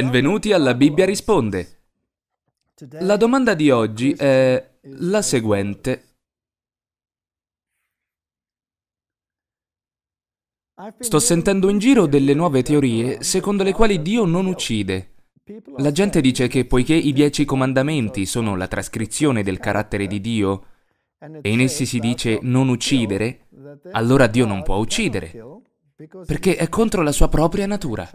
Benvenuti alla Bibbia risponde. La domanda di oggi è la seguente. Sto sentendo in giro delle nuove teorie secondo le quali Dio non uccide. La gente dice che poiché i dieci comandamenti sono la trascrizione del carattere di Dio e in essi si dice non uccidere, allora Dio non può uccidere, perché è contro la sua propria natura.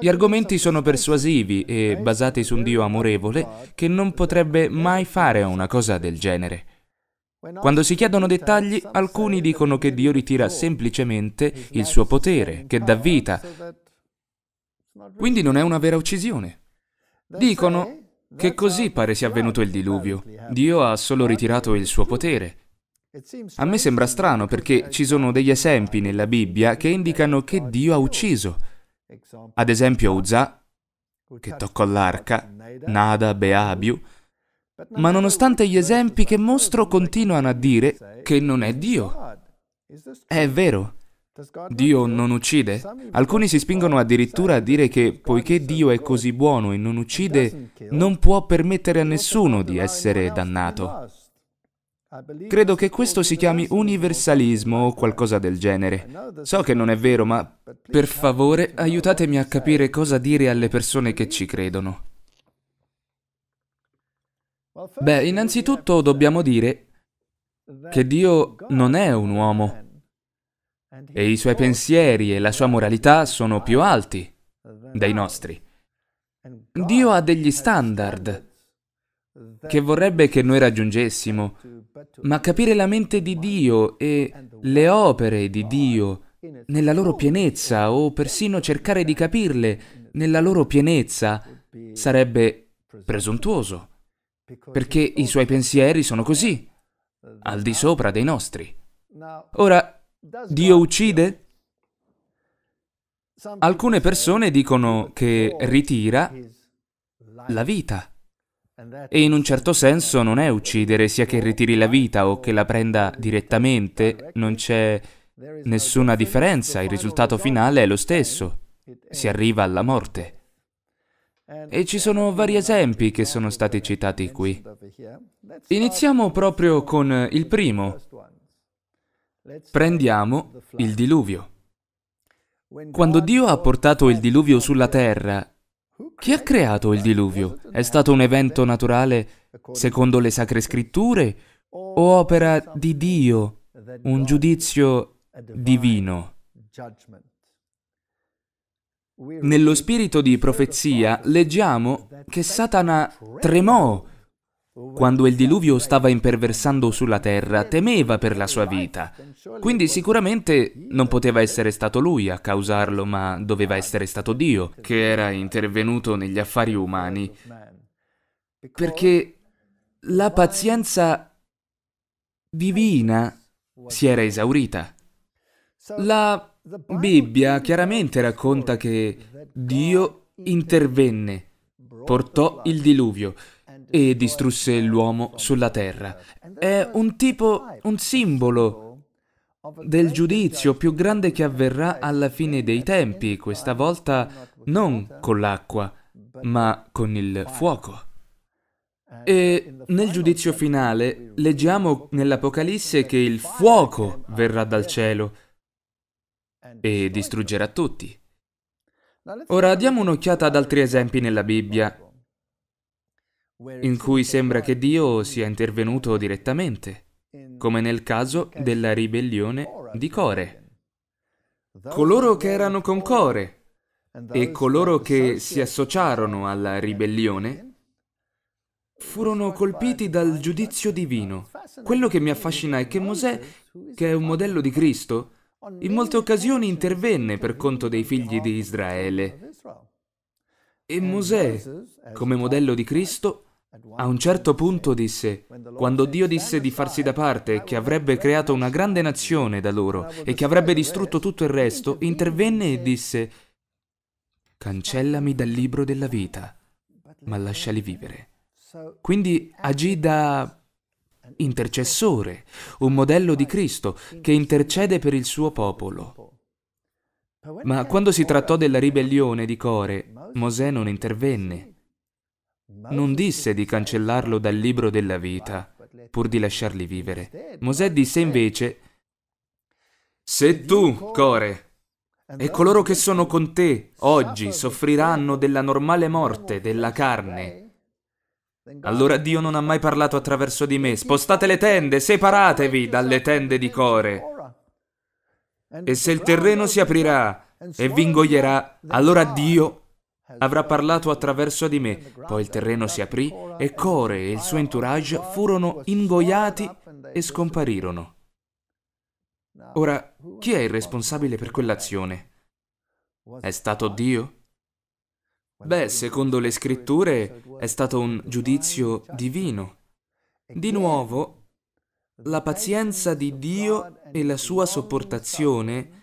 Gli argomenti sono persuasivi e basati su un Dio amorevole che non potrebbe mai fare una cosa del genere. Quando si chiedono dettagli, alcuni dicono che Dio ritira semplicemente il suo potere, che dà vita. Quindi non è una vera uccisione. Dicono che così pare sia avvenuto il diluvio. Dio ha solo ritirato il suo potere. A me sembra strano perché ci sono degli esempi nella Bibbia che indicano che Dio ha ucciso. Ad esempio Uzza, che toccò l'arca, Nada, Beabiu, ma nonostante gli esempi che mostro continuano a dire che non è Dio. È vero, Dio non uccide. Alcuni si spingono addirittura a dire che poiché Dio è così buono e non uccide, non può permettere a nessuno di essere dannato. Credo che questo si chiami universalismo o qualcosa del genere. So che non è vero, ma per favore aiutatemi a capire cosa dire alle persone che ci credono. Beh, innanzitutto dobbiamo dire che Dio non è un uomo e i suoi pensieri e la sua moralità sono più alti dei nostri. Dio ha degli standard che vorrebbe che noi raggiungessimo ma capire la mente di Dio e le opere di Dio nella loro pienezza o persino cercare di capirle nella loro pienezza sarebbe presuntuoso, perché i suoi pensieri sono così, al di sopra dei nostri. Ora, Dio uccide? Alcune persone dicono che ritira la vita. E in un certo senso non è uccidere, sia che ritiri la vita o che la prenda direttamente, non c'è nessuna differenza, il risultato finale è lo stesso, si arriva alla morte. E ci sono vari esempi che sono stati citati qui. Iniziamo proprio con il primo. Prendiamo il diluvio. Quando Dio ha portato il diluvio sulla terra chi ha creato il diluvio? È stato un evento naturale secondo le sacre scritture o opera di Dio, un giudizio divino? Nello spirito di profezia leggiamo che Satana tremò quando il diluvio stava imperversando sulla terra, temeva per la sua vita. Quindi sicuramente non poteva essere stato lui a causarlo, ma doveva essere stato Dio, che era intervenuto negli affari umani. Perché la pazienza divina si era esaurita. La Bibbia chiaramente racconta che Dio intervenne, portò il diluvio e distrusse l'uomo sulla terra. È un tipo, un simbolo del giudizio più grande che avverrà alla fine dei tempi, questa volta non con l'acqua, ma con il fuoco. E nel giudizio finale leggiamo nell'Apocalisse che il fuoco verrà dal cielo e distruggerà tutti. Ora diamo un'occhiata ad altri esempi nella Bibbia in cui sembra che Dio sia intervenuto direttamente, come nel caso della ribellione di Core. Coloro che erano con Core e coloro che si associarono alla ribellione furono colpiti dal giudizio divino. Quello che mi affascina è che Mosè, che è un modello di Cristo, in molte occasioni intervenne per conto dei figli di Israele. E Mosè, come modello di Cristo, a un certo punto disse, quando Dio disse di farsi da parte, che avrebbe creato una grande nazione da loro e che avrebbe distrutto tutto il resto, intervenne e disse, cancellami dal libro della vita, ma lasciali vivere. Quindi agì da intercessore, un modello di Cristo che intercede per il suo popolo. Ma quando si trattò della ribellione di Core, Mosè non intervenne. Non disse di cancellarlo dal libro della vita, pur di lasciarli vivere. Mosè disse invece, Se tu, Core, e coloro che sono con te oggi soffriranno della normale morte della carne. Allora Dio non ha mai parlato attraverso di me. Spostate le tende, separatevi dalle tende di Core. E se il terreno si aprirà e vi ingoierà, allora Dio Avrà parlato attraverso di me, poi il terreno si aprì e Core e il suo entourage furono ingoiati e scomparirono. Ora, chi è il responsabile per quell'azione? È stato Dio? Beh, secondo le scritture è stato un giudizio divino. Di nuovo, la pazienza di Dio e la sua sopportazione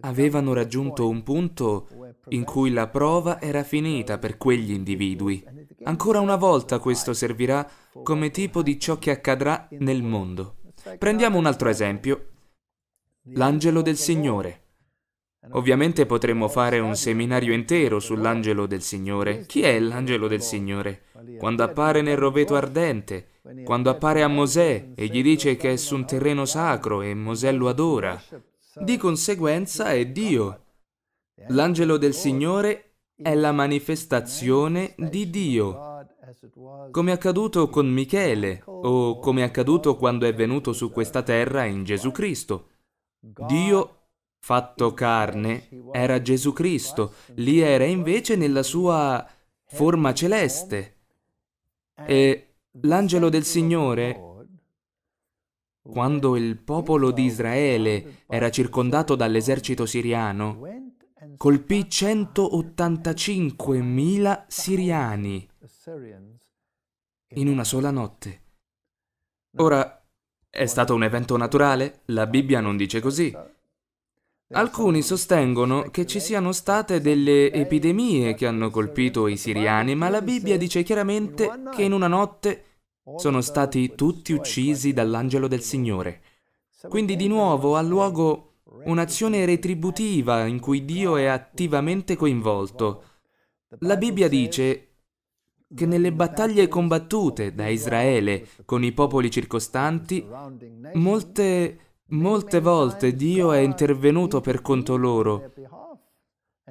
avevano raggiunto un punto in cui la prova era finita per quegli individui. Ancora una volta questo servirà come tipo di ciò che accadrà nel mondo. Prendiamo un altro esempio, l'angelo del Signore. Ovviamente potremmo fare un seminario intero sull'angelo del Signore. Chi è l'angelo del Signore? Quando appare nel roveto ardente, quando appare a Mosè e gli dice che è su un terreno sacro e Mosè lo adora, di conseguenza è Dio. L'angelo del Signore è la manifestazione di Dio, come è accaduto con Michele o come è accaduto quando è venuto su questa terra in Gesù Cristo. Dio fatto carne era Gesù Cristo, lì era invece nella sua forma celeste. E l'angelo del Signore quando il popolo di Israele era circondato dall'esercito siriano, colpì 185.000 siriani in una sola notte. Ora, è stato un evento naturale? La Bibbia non dice così. Alcuni sostengono che ci siano state delle epidemie che hanno colpito i siriani, ma la Bibbia dice chiaramente che in una notte sono stati tutti uccisi dall'angelo del Signore. Quindi di nuovo ha luogo un'azione retributiva in cui Dio è attivamente coinvolto. La Bibbia dice che nelle battaglie combattute da Israele con i popoli circostanti, molte, molte volte Dio è intervenuto per conto loro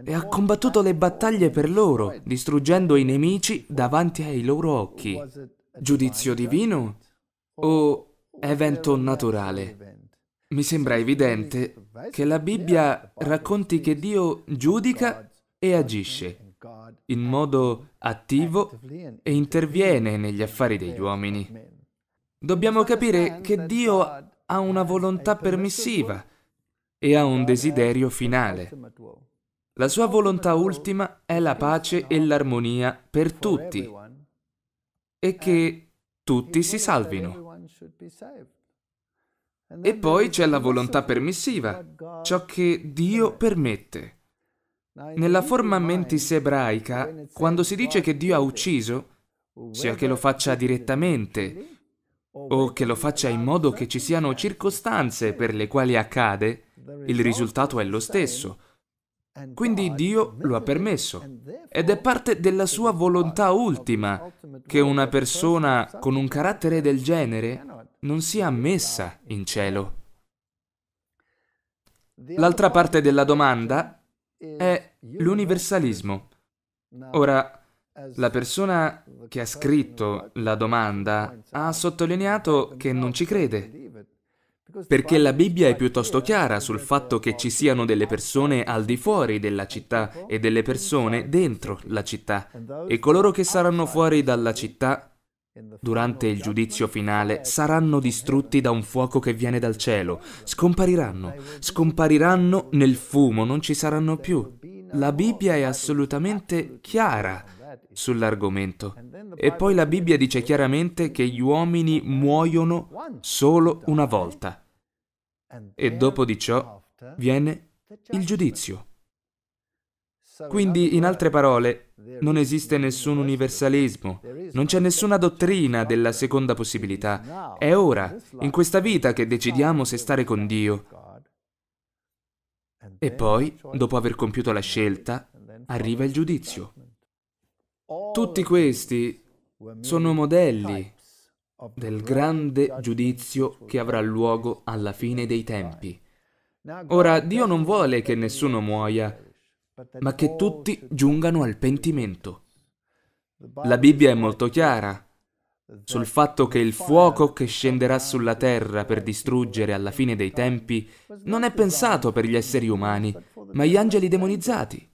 e ha combattuto le battaglie per loro, distruggendo i nemici davanti ai loro occhi giudizio divino o evento naturale? Mi sembra evidente che la Bibbia racconti che Dio giudica e agisce in modo attivo e interviene negli affari degli uomini. Dobbiamo capire che Dio ha una volontà permissiva e ha un desiderio finale. La sua volontà ultima è la pace e l'armonia per tutti e che tutti si salvino. E poi c'è la volontà permissiva, ciò che Dio permette. Nella forma mentis ebraica, quando si dice che Dio ha ucciso, sia che lo faccia direttamente o che lo faccia in modo che ci siano circostanze per le quali accade, il risultato è lo stesso, quindi Dio lo ha permesso ed è parte della sua volontà ultima che una persona con un carattere del genere non sia ammessa in cielo. L'altra parte della domanda è l'universalismo. Ora, la persona che ha scritto la domanda ha sottolineato che non ci crede perché la Bibbia è piuttosto chiara sul fatto che ci siano delle persone al di fuori della città e delle persone dentro la città. E coloro che saranno fuori dalla città Durante il giudizio finale cioè, saranno distrutti da un fuoco che viene dal cielo, scompariranno, scompariranno nel fumo, non ci saranno più. La Bibbia è assolutamente chiara sull'argomento. E poi la Bibbia dice chiaramente che gli uomini muoiono solo una volta. E dopo di ciò viene il giudizio. Quindi, in altre parole, non esiste nessun universalismo, non c'è nessuna dottrina della seconda possibilità. È ora, in questa vita, che decidiamo se stare con Dio. E poi, dopo aver compiuto la scelta, arriva il giudizio. Tutti questi sono modelli del grande giudizio che avrà luogo alla fine dei tempi. Ora, Dio non vuole che nessuno muoia, ma che tutti giungano al pentimento. La Bibbia è molto chiara sul fatto che il fuoco che scenderà sulla terra per distruggere alla fine dei tempi non è pensato per gli esseri umani, ma gli angeli demonizzati.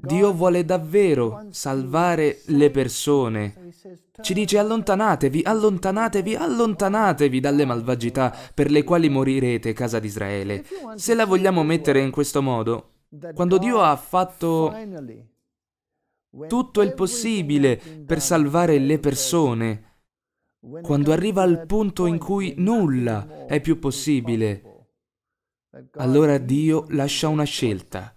Dio vuole davvero salvare le persone ci dice allontanatevi, allontanatevi, allontanatevi dalle malvagità per le quali morirete, casa di Israele. Se la vogliamo mettere in questo modo, quando Dio ha fatto tutto il possibile per salvare le persone, quando arriva al punto in cui nulla è più possibile, allora Dio lascia una scelta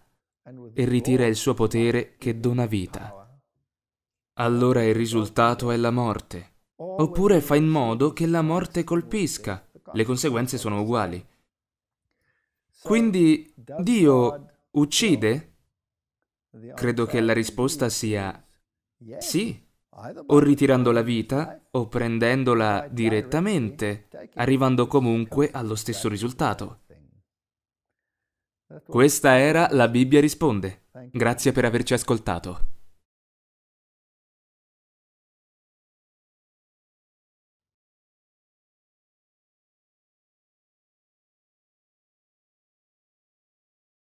e ritira il suo potere che dona vita allora il risultato è la morte. Oppure fa in modo che la morte colpisca. Le conseguenze sono uguali. Quindi Dio uccide? Credo che la risposta sia sì, o ritirando la vita o prendendola direttamente, arrivando comunque allo stesso risultato. Questa era la Bibbia risponde. Grazie per averci ascoltato.